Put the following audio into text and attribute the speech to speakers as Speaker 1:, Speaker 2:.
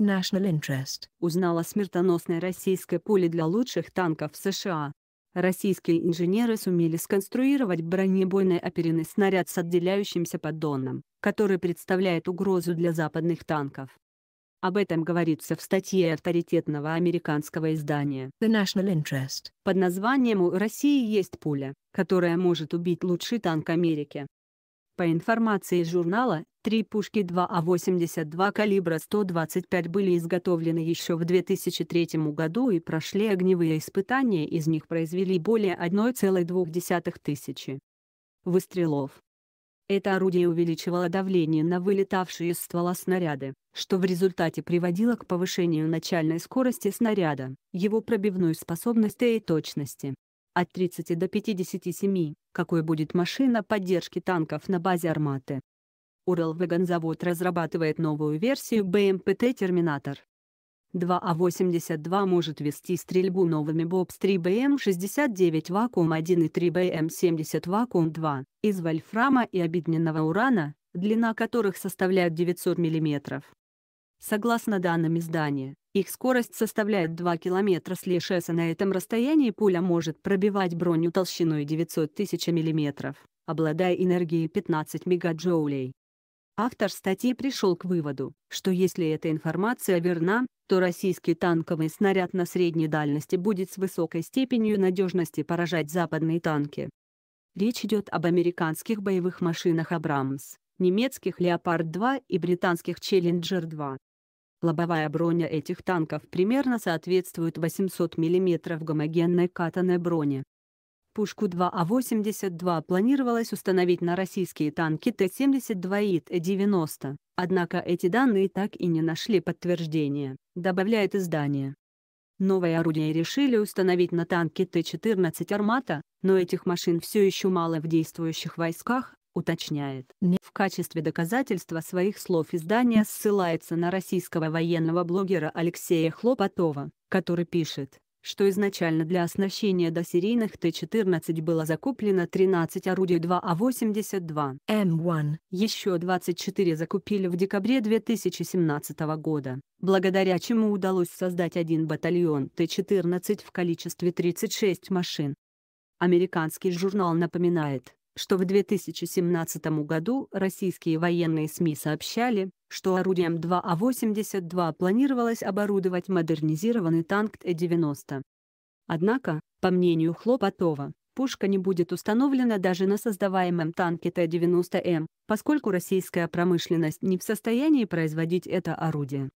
Speaker 1: National Interest. Узнала смертоносное российское поле для лучших танков США. Российские инженеры сумели сконструировать бронебойный оперенный снаряд с отделяющимся поддоном, который представляет угрозу для западных танков. Об этом говорится в статье авторитетного американского издания The National Interest под названием «У России есть пуля, которая может убить лучший танк Америки». По информации журнала, три пушки 2А82 а калибра 125 были изготовлены еще в 2003 году и прошли огневые испытания, из них произвели более 1,2 тысячи выстрелов. Это орудие увеличивало давление на вылетавшие из ствола снаряды, что в результате приводило к повышению начальной скорости снаряда, его пробивной способности и точности от 30 до 57, какой будет машина поддержки танков на базе «Арматы». Уралвагонзавод разрабатывает новую версию БМПТ эм «Терминатор». 2А82 а может вести стрельбу новыми БОПС-3 БМ-69 вакуум-1 и 3 БМ-70 вакуум-2 из вольфрама и обедненного урана, длина которых составляет 900 мм. Согласно данным издания, их скорость составляет 2 км слишеса на этом расстоянии пуля может пробивать броню толщиной 900 тысяч мм, обладая энергией 15 мегаджоулей. Автор статьи пришел к выводу, что если эта информация верна, то российский танковый снаряд на средней дальности будет с высокой степенью надежности поражать западные танки. Речь идет об американских боевых машинах «Абрамс», немецких «Леопард-2» и британских «Челленджер-2». Лобовая броня этих танков примерно соответствует 800 мм гомогенной катанной броне. Пушку 2А-82 а планировалось установить на российские танки Т-72 и Т-90, однако эти данные так и не нашли подтверждения, добавляет издание. Новое орудие решили установить на танки Т-14 «Армата», но этих машин все еще мало в действующих войсках, уточняет. В качестве доказательства своих слов издание ссылается на российского военного блогера Алексея Хлопотова, который пишет, что изначально для оснащения досерийных Т-14 было закуплено 13 орудий 2А82 а М1. Еще 24 закупили в декабре 2017 года, благодаря чему удалось создать один батальон Т-14 в количестве 36 машин. Американский журнал напоминает, что в 2017 году российские военные СМИ сообщали, что орудием 2А-82 а планировалось оборудовать модернизированный танк Т-90. Однако, по мнению Хлопотова, пушка не будет установлена даже на создаваемом танке Т-90М, поскольку российская промышленность не в состоянии производить это орудие.